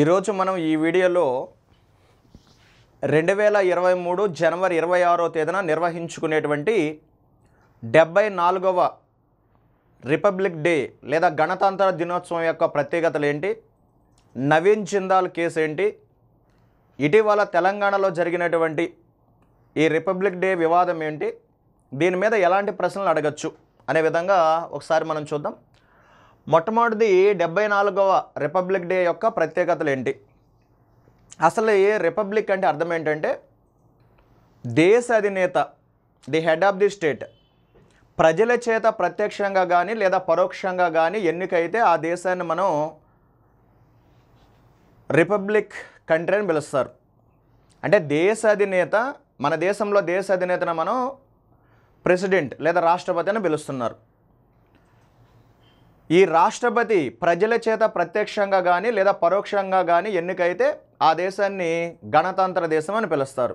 ఈరోజు మనం ఈ వీడియోలో రెండు వేల ఇరవై మూడు జనవరి ఇరవై ఆరో తేదీన నిర్వహించుకునేటువంటి డెబ్బై నాలుగవ రిపబ్లిక్ డే లేదా గణతంత్ర దినోత్సవం యొక్క ప్రత్యేకతలు ఏంటి నవీన్ జిందాల్ కేసు ఏంటి ఇటీవల తెలంగాణలో జరిగినటువంటి ఈ రిపబ్లిక్ డే వివాదం ఏంటి దీని మీద ఎలాంటి ప్రశ్నలు అడగచ్చు అనే విధంగా ఒకసారి మనం చూద్దాం మొట్టమొదటిది డెబ్బై నాలుగవ రిపబ్లిక్ డే యొక్క ప్రత్యేకతలు ఏంటి అసలు ఏ రిపబ్లిక్ అంటే అర్థం ఏంటంటే దేశ అధినేత the head of the state ప్రజల చేత ప్రత్యక్షంగా కానీ లేదా పరోక్షంగా కానీ ఎన్నికైతే ఆ దేశాన్ని మనం రిపబ్లిక్ కంట్రీ అని పిలుస్తారు అంటే దేశ అధినేత మన దేశంలో దేశ అధినేతను మనం ప్రెసిడెంట్ లేదా రాష్ట్రపతి అని పిలుస్తున్నారు ఈ రాష్ట్రపతి ప్రజల చేత ప్రత్యక్షంగా కానీ లేదా పరోక్షంగా కానీ ఎన్నికైతే ఆ దేశాన్ని గణతంత్ర దేశం అని పిలుస్తారు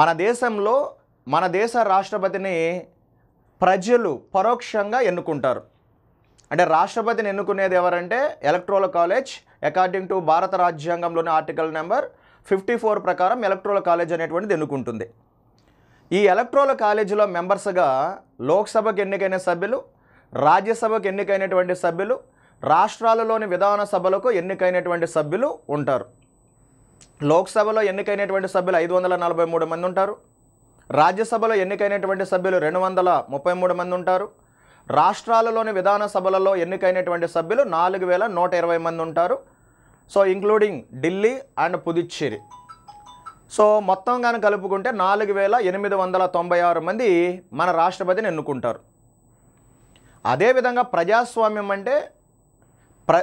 మన దేశంలో మన దేశ రాష్ట్రపతిని ప్రజలు పరోక్షంగా ఎన్నుకుంటారు అంటే రాష్ట్రపతిని ఎన్నుకునేది ఎవరంటే ఎలక్ట్రోల్ కాలేజ్ అకార్డింగ్ టు భారత రాజ్యాంగంలోని ఆర్టికల్ నెంబర్ ఫిఫ్టీ ఫోర్ ప్రకారం ఎలక్ట్రోల్ కాలేజ్ అనేటువంటిది ఎన్నుకుంటుంది ఈ ఎలక్ట్రోల్ కాలేజీలో మెంబర్స్గా లోక్సభకు ఎన్నికైన సభ్యులు రాజ్యసభకు ఎన్నికైనటువంటి సభ్యులు రాష్ట్రాలలోని విధాన సభలకు ఎన్నికైనటువంటి సభ్యులు ఉంటారు లోక్సభలో ఎన్నికైనటువంటి సభ్యులు ఐదు వందల నలభై మూడు మంది ఉంటారు రాజ్యసభలో ఎన్నికైనటువంటి సభ్యులు రెండు వందల ముప్పై మూడు మంది ఉంటారు రాష్ట్రాలలోని విధాన సభలలో ఎన్నికైనటువంటి సభ్యులు నాలుగు వేల నూట ఇరవై మంది ఉంటారు so including Delhi and Puducherry so మొత్తం కానీ కలుపుకుంటే నాలుగు వేల ఎనిమిది వందల తొంభై ఆరు మంది మన రాష్ట్రపతిని ఎన్నుకుంటారు అదేవిధంగా ప్రజాస్వామ్యం అంటే ప్ర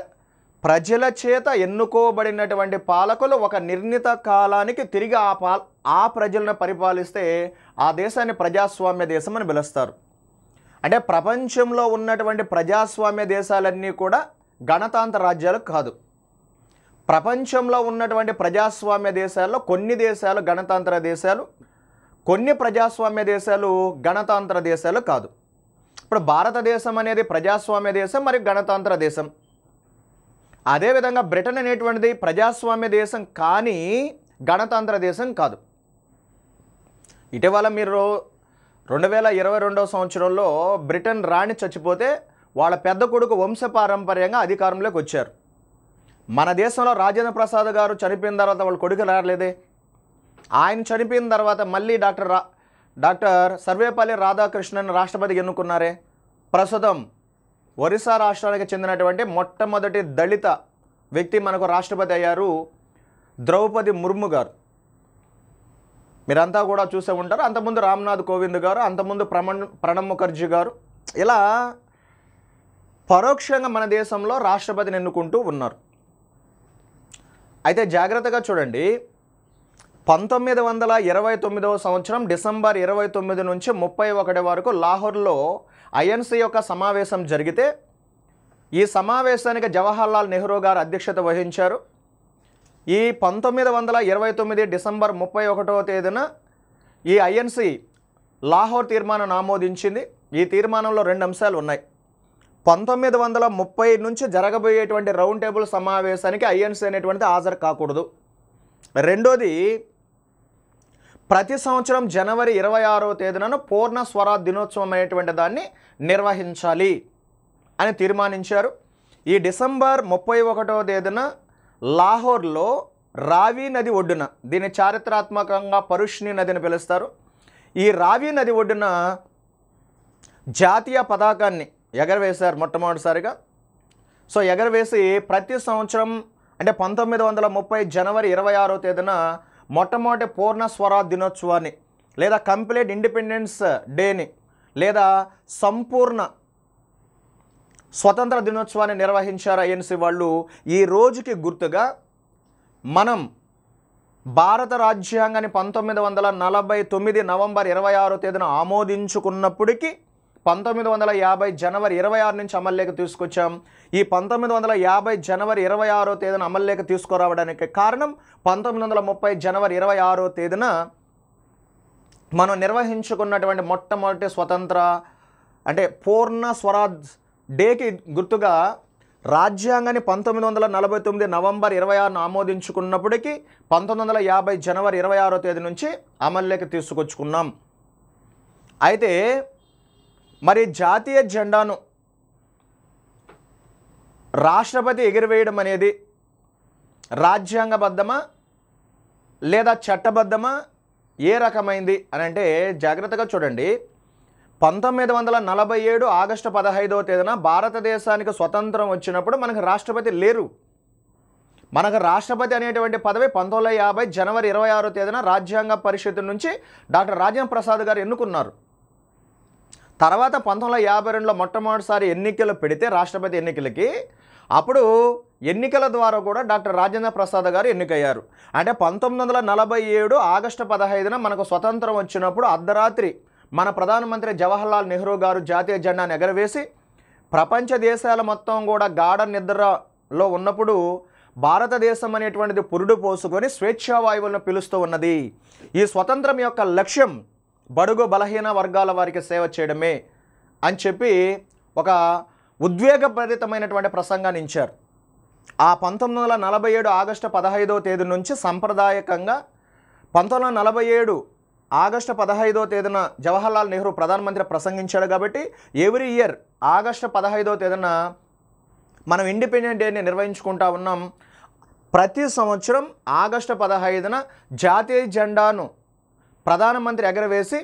ప్రజల చేత ఎన్నుకోబడినటువంటి పాలకులు ఒక నిర్ణీత కాలానికి తిరిగి ఆ పా ఆ ప్రజలను పరిపాలిస్తే ఆ దేశాన్ని ప్రజాస్వామ్య దేశం అని పిలుస్తారు అంటే ప్రపంచంలో ఉన్నటువంటి ప్రజాస్వామ్య దేశాలన్నీ కూడా గణతాంత్ర రాజ్యాలు కాదు ప్రపంచంలో ఉన్నటువంటి ప్రజాస్వామ్య దేశాల్లో కొన్ని దేశాలు గణతంత్ర దేశాలు కొన్ని ప్రజాస్వామ్య దేశాలు గణతంత్ర దేశాలు కాదు ఇప్పుడు భారతదేశం అనేది ప్రజాస్వామ్య దేశం మరియు గణతంత్ర దేశం అదేవిధంగా బ్రిటన్ అనేటువంటిది ప్రజాస్వామ్య దేశం కానీ గణతంత్ర దేశం కాదు ఇటీవల మీరు రెండు వేల ఇరవై రెండవ సంవత్సరంలో బ్రిటన్ రాణి చచ్చిపోతే వాళ్ళ పెద్ద కొడుకు వంశపారంపర్యంగా అధికారంలోకి వచ్చారు మన దేశంలో రాజేంద్ర ప్రసాద్ గారు చనిపోయిన తర్వాత వాళ్ళ కొడుకు రాలేదే ఆయన చనిపోయిన తర్వాత మళ్ళీ డాక్టర్ రా డాక్టర్ సర్వేపల్లి రాధాకృష్ణన్ రాష్ట్రపతికి ఎన్నుకున్నారే ప్రస్తుతం ఒరిస్సా రాష్ట్రానికి చెందినటువంటి మొట్టమొదటి దళిత వ్యక్తి మనకు రాష్ట్రపతి అయ్యారు ద్రౌపది ముర్ము గారు మీరంతా కూడా చూసే ఉంటారు అంతకుముందు రామ్నాథ్ కోవింద్ గారు అంతకుముందు ప్రమణ్ ప్రణబ్ ముఖర్జీ గారు ఇలా పరోక్షంగా మన దేశంలో రాష్ట్రపతిని ఎన్నుకుంటూ ఉన్నారు అయితే జాగ్రత్తగా చూడండి పంతొమ్మిది వందల ఇరవై తొమ్మిదవ సంవత్సరం డిసెంబర్ ఇరవై తొమ్మిది నుంచి ముప్పై ఒకటి వరకు లాహోర్లో ఐఎన్సి యొక్క సమావేశం జరిగితే ఈ సమావేశానికి జవహర్లాల్ నెహ్రూ గారు అధ్యక్షత వహించారు ఈ పంతొమ్మిది వందల ఇరవై తొమ్మిది డిసెంబర్ ముప్పై ఒకటవ తేదీన ఈ ఐఎన్సి లాహోర్ తీర్మానం ఆమోదించింది ఈ తీర్మానంలో రెండు అంశాలు ఉన్నాయి పంతొమ్మిది వందల ముప్పై నుంచి జరగబోయేటువంటి రౌండ్ టేబుల్ సమావేశానికి ఐఎన్సీ అనేటువంటిది హాజరు కాకూడదు రెండోది ప్రతి సంవత్సరం జనవరి ఇరవై ఆరో తేదీనను పూర్ణ స్వరా దినోత్సవం అనేటువంటి దాన్ని నిర్వహించాలి అని తీర్మానించారు ఈ డిసెంబర్ ముప్పై ఒకటో తేదీన లాహోర్లో రావి నది ఒడ్డున దీని చారిత్రాత్మకంగా పరుష్ణి నదిని పిలుస్తారు ఈ రావి నది ఒడ్డున జాతీయ పతాకాన్ని ఎగరవేశారు మొట్టమొదటిసారిగా సో ఎగరవేసి ప్రతి సంవత్సరం అంటే పంతొమ్మిది వందల ముప్పై జనవరి ఇరవై ఆరో తేదీన మొట్టమొదటి పూర్ణ స్వరా దినోత్సవాన్ని లేదా కంప్లీట్ ఇండిపెండెన్స్ డేని లేదా సంపూర్ణ స్వతంత్ర దినోత్సవాన్ని నిర్వహించారు ఐఎన్సి వాళ్ళు ఈ రోజుకి గుర్తుగా మనం భారత రాజ్యాంగాన్ని పంతొమ్మిది వందల నలభై తొమ్మిది నవంబర్ ఇరవై ఆరో తేదీన ఆమోదించుకున్నప్పటికీ పంతొమ్మిది వందల యాభై జనవరి ఇరవై ఆరు నుంచి అమల్లోకి తీసుకొచ్చాం ఈ పంతొమ్మిది వందల యాభై జనవరి ఇరవై ఆరో తేదీన అమల్లోకి తీసుకురావడానికి కారణం పంతొమ్మిది వందల ముప్పై జనవరి ఇరవై ఆరో తేదీన మనం నిర్వహించుకున్నటువంటి మొట్టమొదటి స్వతంత్ర అంటే పూర్ణ స్వరాజ్ డేకి గుర్తుగా రాజ్యాంగాన్ని పంతొమ్మిది వందల నలభై తొమ్మిది నవంబర్ ఇరవై ఆరును ఆమోదించుకున్నప్పటికీ పంతొమ్మిది వందల యాభై జనవరి ఇరవై ఆరో తేదీ నుంచి అమల్లోకి తీసుకొచ్చుకున్నాం అయితే మరి జాతీయ జెండాను రాష్ట్రపతి ఎగిరివేయడం అనేది రాజ్యాంగబద్ధమా లేదా చట్టబద్ధమా ఏ రకమైంది అని అంటే జాగ్రత్తగా చూడండి పంతొమ్మిది వందల నలభై ఏడు ఆగస్టు పదహైదవ తేదీన భారతదేశానికి స్వతంత్రం వచ్చినప్పుడు మనకు రాష్ట్రపతి లేరు మనకు రాష్ట్రపతి అనేటువంటి పదవి పంతొమ్మిది యాభై జనవరి ఇరవై ఆరో తేదీన రాజ్యాంగ పరిషత్ నుంచి డాక్టర్ రాజేంద్ర ప్రసాద్ గారు ఎన్నుకున్నారు తర్వాత పంతొమ్మిది వందల యాభై రెండులో మొట్టమొదటిసారి ఎన్నికలు పెడితే రాష్ట్రపతి ఎన్నికలకి అప్పుడు ఎన్నికల ద్వారా కూడా డాక్టర్ రాజేంద్ర ప్రసాద్ గారు ఎన్నికయ్యారు అంటే పంతొమ్మిది వందల నలభై ఏడు ఆగస్టు పదహైదున మనకు స్వతంత్రం వచ్చినప్పుడు అర్ధరాత్రి మన ప్రధానమంత్రి జవహర్లాల్ నెహ్రూ గారు జాతీయ జెండాను ఎగరవేసి ప్రపంచ దేశాల మొత్తం కూడా గాఢ నిద్రలో ఉన్నప్పుడు భారతదేశం అనేటువంటిది పురుడు పోసుకొని స్వేచ్ఛావాయువులను పిలుస్తూ ఉన్నది ఈ స్వతంత్రం యొక్క లక్ష్యం బడుగు బలహీన వర్గాల వారికి సేవ చేయడమే అని చెప్పి ఒక ఉద్వేగభరితమైనటువంటి ప్రసంగాన్ని ఇచ్చారు ఆ పంతొమ్మిది వందల నలభై ఏడు ఆగస్టు పదహైదవ తేదీ నుంచి సాంప్రదాయకంగా పంతొమ్మిది వందల నలభై ఏడు ఆగస్టు పదహైదవ తేదీన జవహర్లాల్ నెహ్రూ ప్రధానమంత్రి ప్రసంగించాడు కాబట్టి ఎవ్రీ ఇయర్ ఆగస్టు పదహైదవ తేదీన మనం ఇండిపెండెంట్ డేని నిర్వహించుకుంటా ఉన్నాం ప్రతి సంవత్సరం ఆగస్టు పదహైదున జాతీయ జెండాను ప్రధానమంత్రి ఎగరవేసి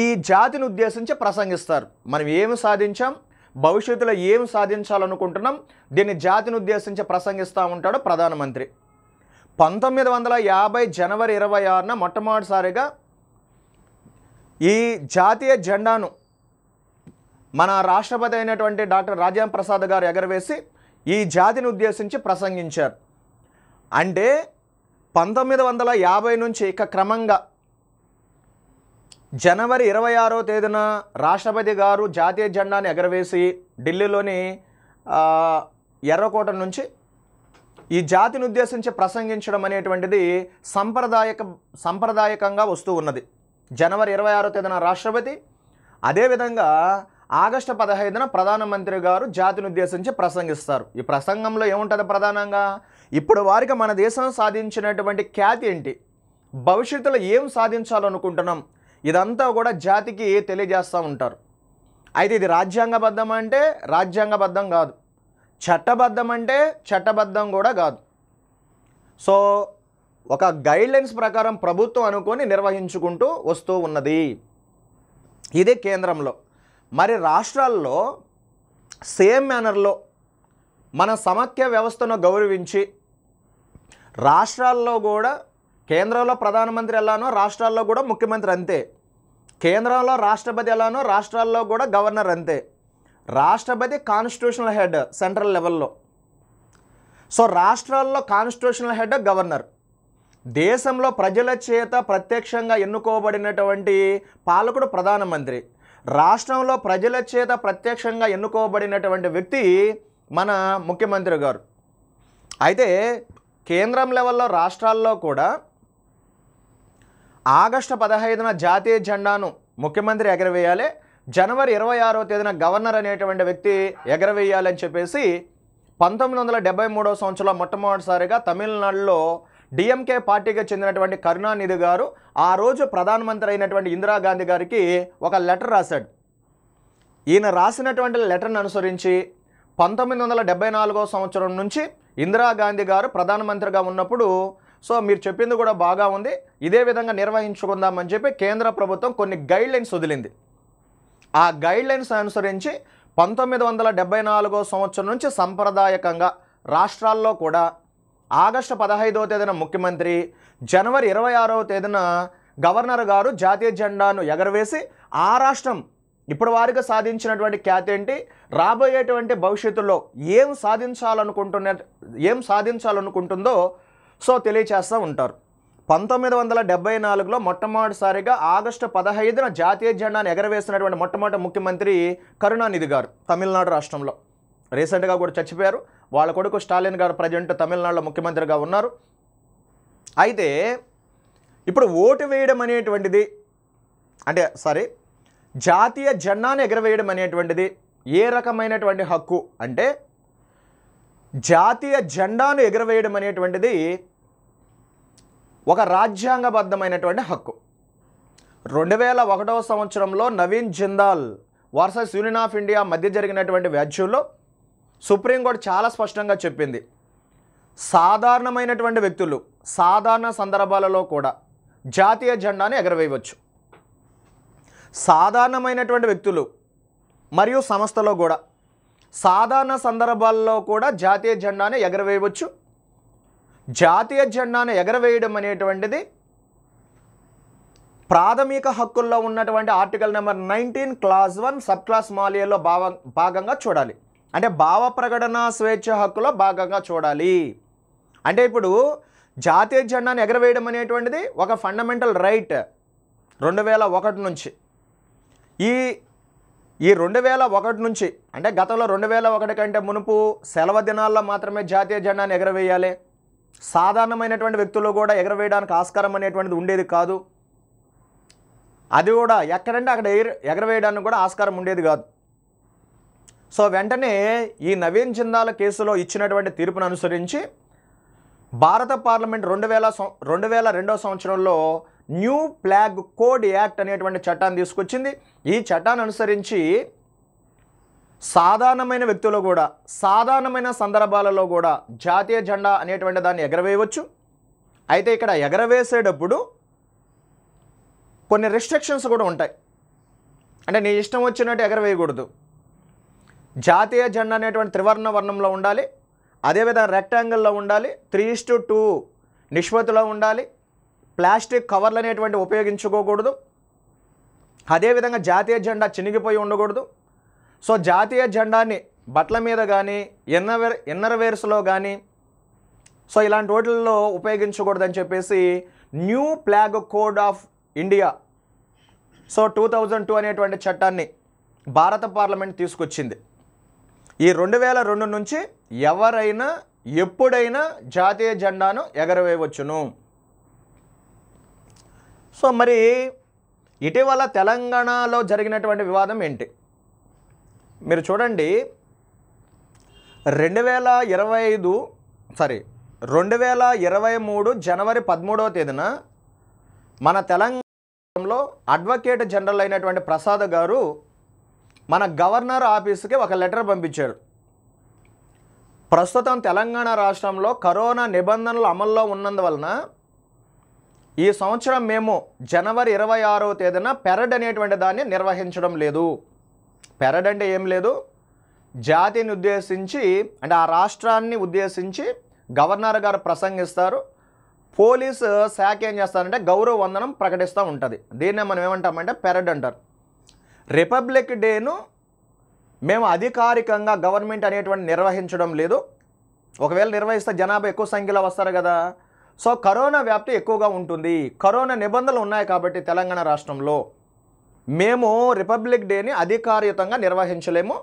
ఈ జాతిని ఉద్దేశించి ప్రసంగిస్తారు మనం ఏమి సాధించాం భవిష్యత్తులో ఏం సాధించాలనుకుంటున్నాం దీన్ని జాతిని ఉద్దేశించి ప్రసంగిస్తూ ఉంటాడు ప్రధానమంత్రి పంతొమ్మిది వందల యాభై జనవరి ఇరవై ఆరున మొట్టమొదటిసారిగా ఈ జాతీయ జెండాను మన రాష్ట్రపతి అయినటువంటి డాక్టర్ రాజ్యాం ప్రసాద్ గారు ఎగరవేసి ఈ జాతిని ఉద్దేశించి ప్రసంగించారు అంటే పంతొమ్మిది వందల యాభై నుంచి ఇక క్రమంగా జనవరి ఇరవై ఆరో తేదీన రాష్ట్రపతి గారు జాతీయ జెండాను ఎగరవేసి ఢిల్లీలోని ఎర్రకోట నుంచి ఈ జాతిని ఉద్దేశించి ప్రసంగించడం అనేటువంటిది సంప్రదాయక సంప్రదాయకంగా వస్తూ ఉన్నది జనవరి ఇరవై ఆరో తేదీన రాష్ట్రపతి అదేవిధంగా ఆగస్టు పదహైదున ప్రధానమంత్రి గారు జాతిని ఉద్దేశించి ప్రసంగిస్తారు ఈ ప్రసంగంలో ఏముంటుంది ప్రధానంగా ఇప్పుడు వారికి మన దేశం సాధించినటువంటి ఖ్యాతి ఏంటి భవిష్యత్తులో ఏం సాధించాలనుకుంటున్నాం ఇదంతా కూడా జాతికి తెలియజేస్తూ ఉంటారు అయితే ఇది రాజ్యాంగబద్ధం అంటే రాజ్యాంగబద్ధం కాదు చట్టబద్ధం అంటే చట్టబద్ధం కూడా కాదు సో ఒక గైడ్లైన్స్ ప్రకారం ప్రభుత్వం అనుకొని నిర్వహించుకుంటూ వస్తూ ఉన్నది ఇదే కేంద్రంలో మరి రాష్ట్రాల్లో సేమ్ మేనర్లో మన సమాఖ్య వ్యవస్థను గౌరవించి రాష్ట్రాల్లో కూడా కేంద్రంలో ప్రధానమంత్రి ఎలానో రాష్ట్రాల్లో కూడా ముఖ్యమంత్రి అంతే కేంద్రంలో రాష్ట్రపతి ఎలానో రాష్ట్రాల్లో కూడా గవర్నర్ అంతే రాష్ట్రపతి కాన్స్టిట్యూషనల్ హెడ్ సెంట్రల్ లెవెల్లో సో రాష్ట్రాల్లో కాన్స్టిట్యూషనల్ హెడ్ గవర్నర్ దేశంలో ప్రజల చేత ప్రత్యక్షంగా ఎన్నుకోబడినటువంటి పాలకుడు ప్రధానమంత్రి రాష్ట్రంలో ప్రజల చేత ప్రత్యక్షంగా ఎన్నుకోబడినటువంటి వ్యక్తి మన ముఖ్యమంత్రి గారు అయితే కేంద్రం లెవెల్లో రాష్ట్రాల్లో కూడా ఆగస్టు పదహైదున జాతీయ జెండాను ముఖ్యమంత్రి ఎగరవేయాలి జనవరి ఇరవై ఆరో తేదీన గవర్నర్ అనేటువంటి వ్యక్తి ఎగరవేయాలని చెప్పేసి పంతొమ్మిది వందల డెబ్బై మూడో సంవత్సరంలో మొట్టమొదటిసారిగా తమిళనాడులో డిఎంకే పార్టీకి చెందినటువంటి కరుణానిధి గారు ఆ రోజు ప్రధానమంత్రి అయినటువంటి ఇందిరాగాంధీ గారికి ఒక లెటర్ రాశాడు ఈయన రాసినటువంటి లెటర్ను అనుసరించి పంతొమ్మిది వందల డెబ్బై నాలుగో సంవత్సరం నుంచి ఇందిరాగాంధీ గారు ప్రధానమంత్రిగా ఉన్నప్పుడు సో మీరు చెప్పింది కూడా బాగా ఉంది ఇదే విధంగా నిర్వహించుకుందామని చెప్పి కేంద్ర ప్రభుత్వం కొన్ని గైడ్లైన్స్ వదిలింది ఆ గైడ్లైన్స్ అనుసరించి పంతొమ్మిది వందల డెబ్బై నాలుగో సంవత్సరం నుంచి సంప్రదాయకంగా రాష్ట్రాల్లో కూడా ఆగస్టు పదహైదవ తేదీన ముఖ్యమంత్రి జనవరి ఇరవై ఆరవ తేదీన గవర్నర్ గారు జాతీయ జెండాను ఎగరవేసి ఆ రాష్ట్రం ఇప్పుడు వారికి సాధించినటువంటి ఖ్యాతి ఏంటి రాబోయేటువంటి భవిష్యత్తులో ఏం సాధించాలనుకుంటున్న ఏం సాధించాలనుకుంటుందో సో తెలియచేస్తూ ఉంటారు పంతొమ్మిది వందల డెబ్బై నాలుగులో మొట్టమొదటిసారిగా ఆగస్టు పదహైదున జాతీయ జెండాను ఎగరవేసినటువంటి మొట్టమొదటి ముఖ్యమంత్రి కరుణానిధి గారు తమిళనాడు రాష్ట్రంలో రీసెంట్గా కూడా చచ్చిపోయారు వాళ్ళ కొడుకు స్టాలిన్ గారు ప్రజెంట్ తమిళనాడులో ముఖ్యమంత్రిగా ఉన్నారు అయితే ఇప్పుడు ఓటు వేయడం అనేటువంటిది అంటే సారీ జాతీయ జెండాను ఎగరవేయడం అనేటువంటిది ఏ రకమైనటువంటి హక్కు అంటే జాతీయ జెండాను ఎగురవేయడం అనేటువంటిది ఒక రాజ్యాంగబద్ధమైనటువంటి హక్కు రెండు వేల ఒకటవ సంవత్సరంలో Naveen Jindal versus union of India మధ్య జరిగినటువంటి వ్యాజ్యంలో సుప్రీంకోర్టు చాలా స్పష్టంగా చెప్పింది సాధారణమైనటువంటి వ్యక్తులు సాధారణ సందర్భాలలో కూడా జాతీయ జెండాను ఎగరవేయవచ్చు సాధారణమైనటువంటి వ్యక్తులు మరియు సంస్థలో కూడా సాధారణ సందర్భాల్లో కూడా జాతీయ జెండాను ఎగరవేయవచ్చు జాతీయ జెండాను ఎగరవేయడం అనేటువంటిది ప్రాథమిక హక్కుల్లో ఉన్నటువంటి article number nineteen clause one sub clause మాలియాలో భావ భాగంగా చూడాలి అంటే భావ ప్రకటన స్వేచ్ఛ హక్కులో భాగంగా చూడాలి అంటే ఇప్పుడు జాతీయ జెండాను ఎగరవేయడం అనేటువంటిది ఒక ఫండమెంటల్ రైట్ రెండు వేల ఒకటి నుంచి ఈ ఈ రెండు వేల ఒకటి నుంచి అంటే గతంలో రెండు వేల ఒకటి కంటే మునుపు సెలవు దినాల్లో మాత్రమే జాతీయ జెండాను ఎగరవేయాలి సాధారణమైనటువంటి వ్యక్తులు కూడా ఎగరవేయడానికి ఆస్కారం అనేటువంటిది ఉండేది కాదు అది కూడా ఎక్కడంటే అక్కడ ఎగరవేయడానికి కూడా ఆస్కారం ఉండేది కాదు సో వెంటనే ఈ నవీన్ జిందాల కేసులో ఇచ్చినటువంటి తీర్పును అనుసరించి భారత పార్లమెంట్ రెండు వేల రెండు వేల రెండవ సంవత్సరంలో న్యూ ఫ్లాగ్ కోడ్ యాక్ట్ అనేటువంటి చట్టాన్ని తీసుకొచ్చింది ఈ చట్టాన్ని అనుసరించి సాధారణమైన వ్యక్తులు కూడా సాధారణమైన సందర్భాలలో కూడా జాతీయ జెండా అనేటువంటి దాన్ని ఎగరవేయవచ్చు అయితే ఇక్కడ ఎగరవేసేటప్పుడు కొన్ని రెస్ట్రిక్షన్స్ కూడా ఉంటాయి అంటే నీ ఇష్టం వచ్చినట్టు ఎగరవేయకూడదు జాతీయ జెండా అనేటువంటి త్రివర్ణ వర్ణంలో ఉండాలి అదేవిధంగా రెక్టాంగిల్లో ఉండాలి త్రీ ఇస్ టు టూ నిష్పత్తిలో ఉండాలి ప్లాస్టిక్ కవర్లు అనేటువంటి ఉపయోగించుకోకూడదు అదేవిధంగా జాతీయ జెండా చినిగిపోయి ఉండకూడదు సో జాతీయ జెండాని బట్టల మీద కానీ ఇన్నర్ ఇన్నర్వేర్స్లో కానీ సో ఇలాంటి వాటిల్లో ఉపయోగించకూడదని చెప్పేసి new flag code of India so two thousand two అనేటువంటి చట్టాన్ని భారత పార్లమెంట్ తీసుకొచ్చింది ఈ రెండు వేల రెండు నుంచి ఎవరైనా ఎప్పుడైనా జాతీయ జెండాను ఎగరవేయవచ్చును సో మరి ఇటీవల తెలంగాణలో జరిగినటువంటి వివాదం ఏంటి మీరు చూడండి రెండు వేల ఇరవై ఐదు సారీ రెండు వేల ఇరవై మూడు జనవరి పదమూడవ తేదీన మన తెలంగాణలో అడ్వకేట్ జనరల్ అయినటువంటి ప్రసాద్ గారు మన గవర్నర్ ఆఫీస్కి ఒక లెటర్ పంపించారు ప్రస్తుతం తెలంగాణ రాష్ట్రంలో కరోనా నిబంధనలు అమల్లో ఉన్నందువలన ఈ సంవత్సరం మేము జనవరి ఇరవై ఆరో తేదీన పెరడ్ అనేటువంటి దాన్ని నిర్వహించడం లేదు పెరడ్ అంటే ఏం లేదు జాతిని ఉద్దేశించి అంటే ఆ రాష్ట్రాన్ని ఉద్దేశించి గవర్నర్ గారు ప్రసంగిస్తారు పోలీసు శాఖ ఏం చేస్తారంటే గౌరవ వందనం ప్రకటిస్తూ ఉంటుంది దీన్నే మనం ఏమంటామంటే పెరడ్ అంటారు రిపబ్లిక్ డేను మేము అధికారికంగా గవర్నమెంట్ అనేటువంటి నిర్వహించడం లేదు ఒకవేళ నిర్వహిస్తే జనాభా ఎక్కువ సంఖ్యలో వస్తారు కదా సో కరోనా వ్యాప్తి ఎక్కువగా ఉంటుంది కరోనా నిబంధనలు ఉన్నాయి కాబట్టి తెలంగాణ రాష్ట్రంలో మేము రిపబ్లిక్ డేని అధికారయుతంగా నిర్వహించలేము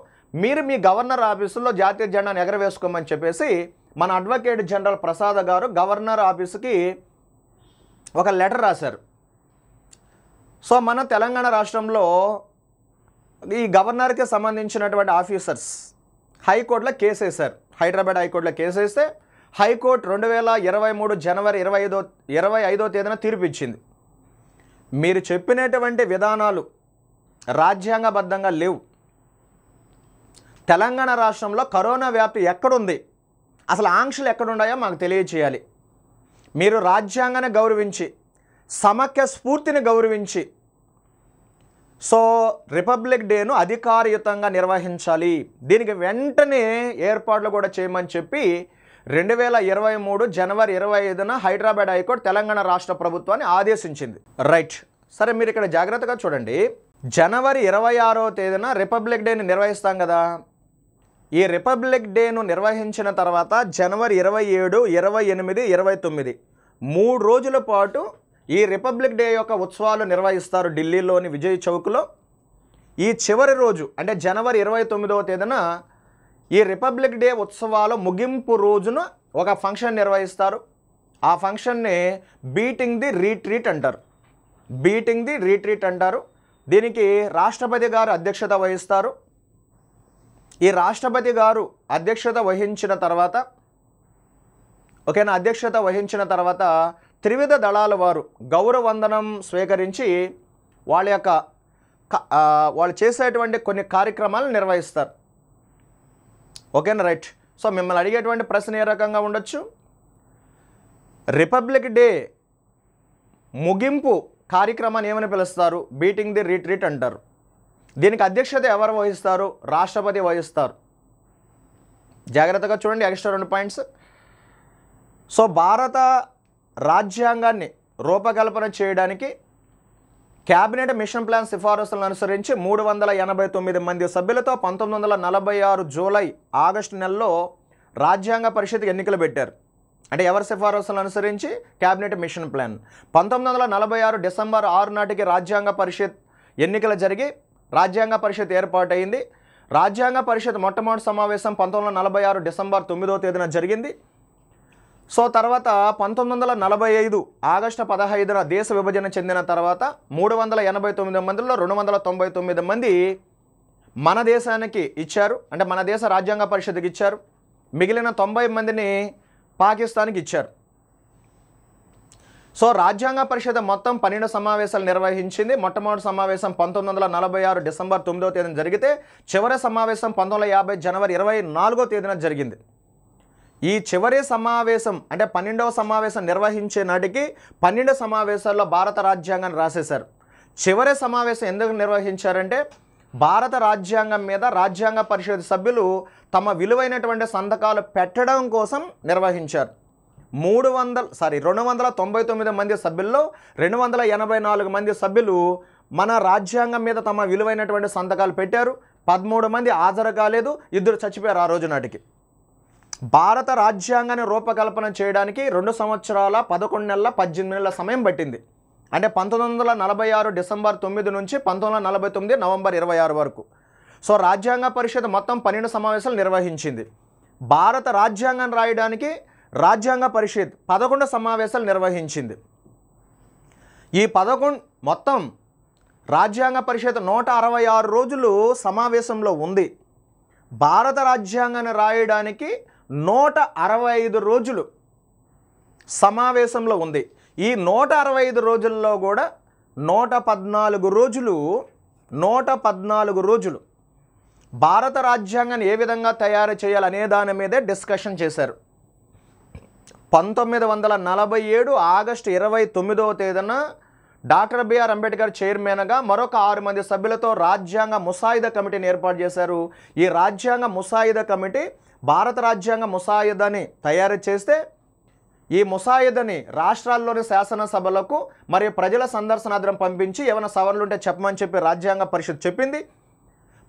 మీరు మీ గవర్నర్ ఆఫీసులో జాతీయ జెండాను ఎగరవేసుకోమని చెప్పేసి మన అడ్వకేట్ జనరల్ ప్రసాద్ గారు గవర్నర్ ఆఫీసుకి ఒక లెటర్ రాశారు సో మన తెలంగాణ రాష్ట్రంలో ఈ గవర్నర్కి సంబంధించినటువంటి ఆఫీసర్స్ హైకోర్టులో కేసు వేశారు హైదరాబాద్ హైకోర్టులో కేసు వేస్తే హైకోర్టు రెండు వేల ఇరవై మూడు జనవరి ఇరవై ఐదో ఇరవై ఐదో తేదీన తీర్పు ఇచ్చింది మీరు చెప్పినటువంటి విధానాలు రాజ్యాంగబద్ధంగా లేవు తెలంగాణ రాష్ట్రంలో కరోనా వ్యాప్తి ఎక్కడుంది అసలు ఆంక్షలు ఎక్కడున్నాయో మాకు తెలియచేయాలి మీరు రాజ్యాంగాన్ని గౌరవించి సమఖ్య స్ఫూర్తిని గౌరవించి సో రిపబ్లిక్ డేను అధికారయుతంగా నిర్వహించాలి దీనికి వెంటనే ఏర్పాట్లు కూడా చేయమని చెప్పి రెండు వేల ఇరవై మూడు జనవరి ఇరవై ఐదున హైదరాబాద్ హైకోర్టు తెలంగాణ రాష్ట్ర ప్రభుత్వాన్ని ఆదేశించింది రైట్ సరే మీరు ఇక్కడ జాగ్రత్తగా చూడండి జనవరి ఇరవై ఆరో తేదీన రిపబ్లిక్ డేని నిర్వహిస్తాం కదా ఈ రిపబ్లిక్ డేను నిర్వహించిన తర్వాత జనవరి ఇరవై ఏడు ఇరవై ఎనిమిది ఇరవై తొమ్మిది మూడు రోజుల పాటు ఈ రిపబ్లిక్ డే యొక్క ఉత్సవాలు నిర్వహిస్తారు ఢిల్లీలోని విజయ్ చౌక్లో ఈ చివరి రోజు అంటే జనవరి ఇరవై తొమ్మిదవ తేదీన ఈ రిపబ్లిక్ డే ఉత్సవాల ముగింపు రోజున ఒక ఫంక్షన్ నిర్వహిస్తారు ఆ ఫంక్షన్ని బీటింగ్ ది రీట్రీట్ అంటారు బీటింగ్ ది రీట్రీట్ అంటారు దీనికి రాష్ట్రపతి గారు అధ్యక్షత వహిస్తారు ఈ రాష్ట్రపతి గారు అధ్యక్షత వహించిన తర్వాత ఓకేనా అధ్యక్షత వహించిన తర్వాత త్రివిధ దళాల వారు గౌరవందనం స్వీకరించి వాళ్ళ యొక్క వాళ్ళు చేసేటువంటి కొన్ని కార్యక్రమాలు నిర్వహిస్తారు ఓకేనా రైట్ సో మిమ్మల్ని అడిగేటువంటి ప్రశ్న ఏ రకంగా ఉండొచ్చు రిపబ్లిక్ డే ముగింపు కార్యక్రమాన్ని ఏమని పిలుస్తారు బీటింగ్ ది రిట్రీట్ అంటారు దీనికి అధ్యక్షత ఎవరు వహిస్తారు రాష్ట్రపతి వహిస్తారు జాగ్రత్తగా చూడండి ఎక్స్ట్రా రెండు పాయింట్స్ సో భారత రాజ్యాంగాన్ని రూపకల్పన చేయడానికి క్యాబినెట్ మిషన్ ప్లాన్ సిఫారసులను అనుసరించి మూడు వందల ఎనభై తొమ్మిది మంది సభ్యులతో పంతొమ్మిది వందల నలభై ఆరు జూలై ఆగస్టు నెలలో రాజ్యాంగ పరిషత్ ఎన్నికలు పెట్టారు అంటే ఎవరి సిఫారసులను అనుసరించి క్యాబినెట్ మిషన్ ప్లాన్ పంతొమ్మిది వందల నలభై ఆరు డిసెంబర్ ఆరు నాటికి రాజ్యాంగ పరిషత్ ఎన్నికలు జరిగి రాజ్యాంగ పరిషత్ ఏర్పాటైంది రాజ్యాంగ పరిషత్ మొట్టమొదటి సమావేశం పంతొమ్మిది వందల నలభై ఆరు డిసెంబర్ తొమ్మిదో తేదీన జరిగింది సో తర్వాత పంతొమ్మిది వందల నలభై ఐదు ఆగస్టు పదహైదున దేశ విభజన చెందిన తర్వాత మూడు వందల ఎనభై తొమ్మిది మందిలో రెండు వందల తొంభై తొమ్మిది మంది మన దేశానికి ఇచ్చారు అంటే మన దేశ రాజ్యాంగ పరిషత్కి ఇచ్చారు మిగిలిన తొంభై మందిని పాకిస్తాన్కి ఇచ్చారు సో రాజ్యాంగ పరిషత్ మొత్తం పన్నెండు సమావేశాలు నిర్వహించింది మొట్టమొదటి సమావేశం పంతొమ్మిది వందల నలభై ఆరు డిసెంబర్ తొమ్మిదో తేదీన జరిగితే చివరి సమావేశం పంతొమ్మిది వందల యాభై జనవరి ఇరవై నాలుగో తేదీన జరిగింది ఈ చివరి సమావేశం అంటే పన్నెండవ సమావేశం నిర్వహించే నాటికి పన్నెండు సమావేశాల్లో భారత రాజ్యాంగాన్ని రాసేశారు చివరి సమావేశం ఎందుకు నిర్వహించారంటే భారత రాజ్యాంగం మీద రాజ్యాంగ పరిషత్ సభ్యులు తమ విలువైనటువంటి సంతకాలు పెట్టడం కోసం నిర్వహించారు మూడు వందల సారీ రెండు వందల తొంభై తొమ్మిది మంది సభ్యుల్లో రెండు వందల ఎనభై నాలుగు మంది సభ్యులు మన రాజ్యాంగం మీద తమ విలువైనటువంటి సంతకాలు పెట్టారు పదమూడు మంది హాజరు కాలేదు ఇద్దరు చచ్చిపోయారు ఆ రోజు నాటికి భారత రాజ్యాంగాన్ని రూపకల్పన చేయడానికి రెండు సంవత్సరాల పదకొండు నెలల పద్దెనిమిది నెలల సమయం పట్టింది అంటే పంతొమ్మిది వందల నలభై ఆరు డిసెంబర్ తొమ్మిది నుంచి పంతొమ్మిది నలభై తొమ్మిది నవంబర్ ఇరవై ఆరు వరకు సో రాజ్యాంగ పరిషత్ మొత్తం పన్నెండు సమావేశాలు నిర్వహించింది భారత రాజ్యాంగాన్ని రాయడానికి రాజ్యాంగ పరిషత్ పదకొండు సమావేశాలు నిర్వహించింది ఈ పదకొండు మొత్తం రాజ్యాంగ పరిషత్ నూట అరవై ఆరు రోజులు సమావేశంలో ఉంది భారత రాజ్యాంగాన్ని రాయడానికి నూట అరవై ఐదు రోజులు సమావేశంలో ఉంది ఈ నూట అరవై ఐదు రోజుల్లో కూడా నూట పద్నాలుగు రోజులు నూట పద్నాలుగు రోజులు భారత రాజ్యాంగాన్ని ఏ విధంగా తయారు చేయాలనే దాని మీదే డిస్కషన్ చేశారు పంతొమ్మిది వందల నలభై ఏడు ఆగస్టు ఇరవై తొమ్మిదవ తేదీన డాక్టర్ బిఆర్ అంబేద్కర్ చైర్మన్గా మరొక ఆరు మంది సభ్యులతో రాజ్యాంగ ముసాయిదా కమిటీని ఏర్పాటు చేశారు ఈ రాజ్యాంగ ముసాయిదా కమిటీ భారత రాజ్యాంగ ముసాయిదాని తయారు చేస్తే ఈ ముసాయిదని రాష్ట్రాల్లోని శాసనసభలకు మరియు ప్రజల సందర్శనాద్రం పంపించి ఏమైనా సవరణలుంటే చెప్పమని చెప్పి రాజ్యాంగ పరిషత్ చెప్పింది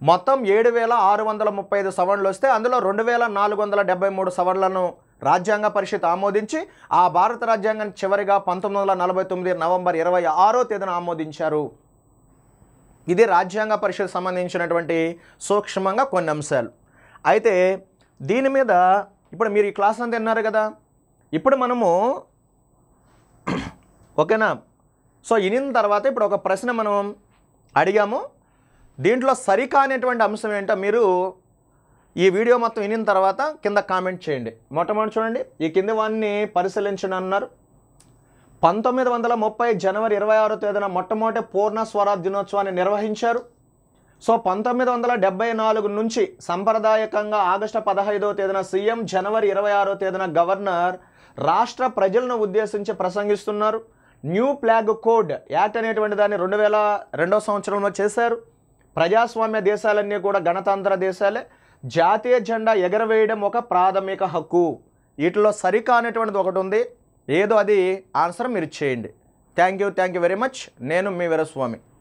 మొత్తం ఏడు వేల ఆరు వందల ముప్పై ఐదు సవరణలు వస్తే అందులో రెండు వేల నాలుగు వందల డెబ్బై మూడు సవరణలను రాజ్యాంగ పరిషత్ ఆమోదించి ఆ భారత రాజ్యాంగం చివరిగా పంతొమ్మిది వందల నలభై తొమ్మిది నవంబర్ ఇరవై ఆరో తేదీన ఆమోదించారు ఇది రాజ్యాంగ పరిషత్ సంబంధించినటువంటి సూక్ష్మంగా కొన్ని అంశాలు అయితే దీని మీద ఇప్పుడు మీరు ఈ క్లాస్ అంతా విన్నారు కదా ఇప్పుడు మనము ఓకేనా సో వినిన తర్వాత ఇప్పుడు ఒక ప్రశ్న మనం అడిగాము దీంట్లో సరికానేటువంటి అంశం ఏంటో మీరు ఈ వీడియో మొత్తం వినిన తర్వాత కింద కామెంట్ చేయండి మొట్టమొదటి చూడండి ఈ కింది వాడిని పరిశీలించండి అన్నారు పంతొమ్మిది వందల ముప్పై జనవరి ఇరవై ఆరో తేదీన మొట్టమొదటి పూర్ణ స్వరాజ్ దినోత్సవాన్ని నిర్వహించారు సో పంతొమ్మిది వందల డెబ్బై నాలుగు నుంచి సంప్రదాయకంగా ఆగస్టు పదహైదవ తేదీన సీఎం జనవరి ఇరవై ఆరో తేదీన గవర్నర్ రాష్ట్ర ప్రజలను ఉద్దేశించి ప్రసంగిస్తున్నారు న్యూ ఫ్లాగ్ కోడ్ యాక్ట్ అనేటువంటి దాన్ని రెండు వేల రెండో సంవత్సరంలో చేశారు ప్రజాస్వామ్య దేశాలన్నీ కూడా గణతంత్ర దేశాలే జాతీయ జెండా ఎగరవేయడం ఒక ప్రాథమిక హక్కు వీటిలో సరికానటువంటిది ఒకటి ఉంది ఏదో అది ఆన్సర్ మీరు చేయండి thank you thank you very much నేను మీ వీరస్వామి